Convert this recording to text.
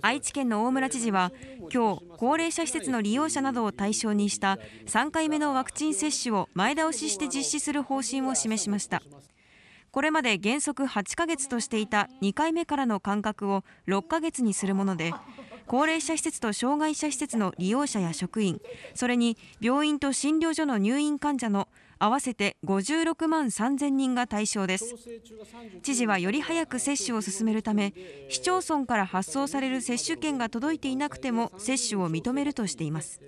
愛知県の大村知事は今日高齢者施設の利用者などを対象にした3回目のワクチン接種を前倒しして実施する方針を示しましたこれまで原則8ヶ月としていた2回目からの間隔を6ヶ月にするもので高齢者施設と障害者施設の利用者や職員それに病院と診療所の入院患者の合わせて56万3000人が対象です知事はより早く接種を進めるため市町村から発送される接種券が届いていなくても接種を認めるとしています